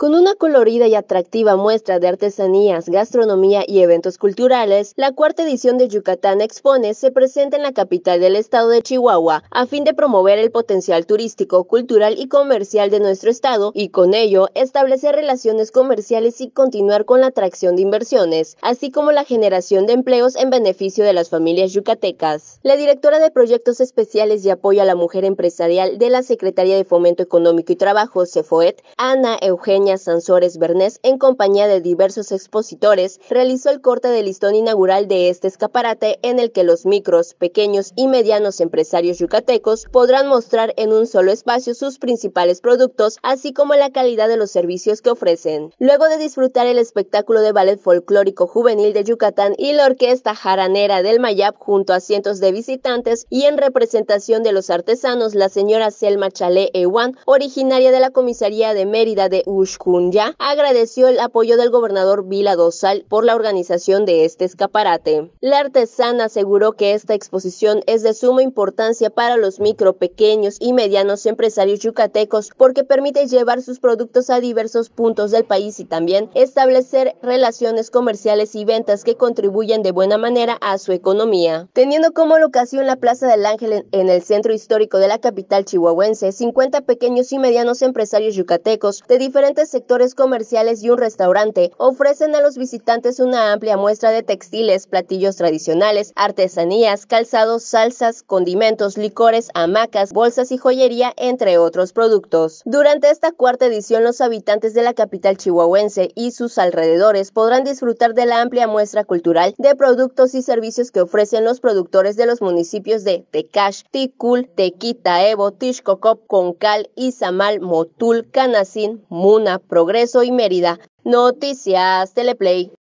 Con una colorida y atractiva muestra de artesanías, gastronomía y eventos culturales, la cuarta edición de Yucatán Expone se presenta en la capital del estado de Chihuahua a fin de promover el potencial turístico, cultural y comercial de nuestro estado y con ello establecer relaciones comerciales y continuar con la atracción de inversiones, así como la generación de empleos en beneficio de las familias yucatecas. La directora de Proyectos Especiales y Apoyo a la Mujer Empresarial de la Secretaría de Fomento Económico y Trabajo, CEFOET, Ana Eugenia Sansores Bernés, en compañía de diversos expositores, realizó el corte de listón inaugural de este escaparate en el que los micros, pequeños y medianos empresarios yucatecos podrán mostrar en un solo espacio sus principales productos, así como la calidad de los servicios que ofrecen. Luego de disfrutar el espectáculo de ballet folclórico juvenil de Yucatán y la orquesta jaranera del Mayab junto a cientos de visitantes y en representación de los artesanos, la señora Selma Chalé Ewan, originaria de la comisaría de Mérida de Ush Cunya, agradeció el apoyo del gobernador Vila Dosal por la organización de este escaparate. La artesana aseguró que esta exposición es de suma importancia para los micro, pequeños y medianos empresarios yucatecos porque permite llevar sus productos a diversos puntos del país y también establecer relaciones comerciales y ventas que contribuyen de buena manera a su economía. Teniendo como locación la Plaza del Ángel en el centro histórico de la capital chihuahuense, 50 pequeños y medianos empresarios yucatecos de diferentes sectores comerciales y un restaurante ofrecen a los visitantes una amplia muestra de textiles, platillos tradicionales, artesanías, calzados, salsas, condimentos, licores, hamacas, bolsas y joyería, entre otros productos. Durante esta cuarta edición, los habitantes de la capital chihuahuense y sus alrededores podrán disfrutar de la amplia muestra cultural de productos y servicios que ofrecen los productores de los municipios de Tecash, Ticul, Tequita, Evo, Tixcocop, Concal, Izamal, Motul, Canacín, Muna, Progreso y Mérida. Noticias Teleplay.